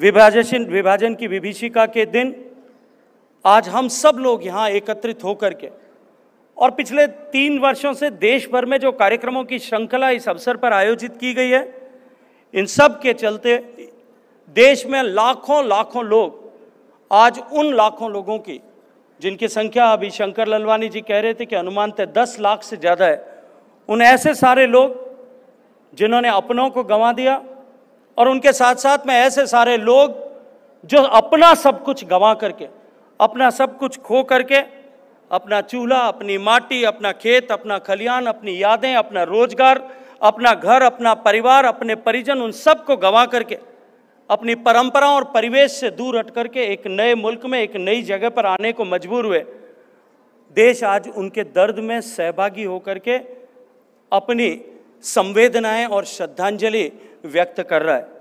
विभाजन विभाजन की विभीषिका के दिन आज हम सब लोग यहाँ एकत्रित होकर के और पिछले तीन वर्षों से देश भर में जो कार्यक्रमों की श्रृंखला इस अवसर पर आयोजित की गई है इन सब के चलते देश में लाखों लाखों लोग आज उन लाखों लोगों की जिनकी संख्या अभी शंकर ललवानी जी कह रहे थे कि अनुमान थे तो दस लाख से ज़्यादा है उन ऐसे सारे लोग जिन्होंने अपनों को गंवा दिया और उनके साथ साथ में ऐसे सारे लोग जो अपना सब कुछ गंवा करके अपना सब कुछ खो करके अपना चूल्हा अपनी माटी अपना खेत अपना खलियान अपनी यादें अपना रोजगार अपना घर अपना परिवार अपने परिजन उन सब को गंवा करके अपनी परंपराओं और परिवेश से दूर हट करके एक नए मुल्क में एक नई जगह पर आने को मजबूर हुए देश आज उनके दर्द में सहभागी होकर के अपनी संवेदनाएं और श्रद्धांजलि व्यक्त कर रहा है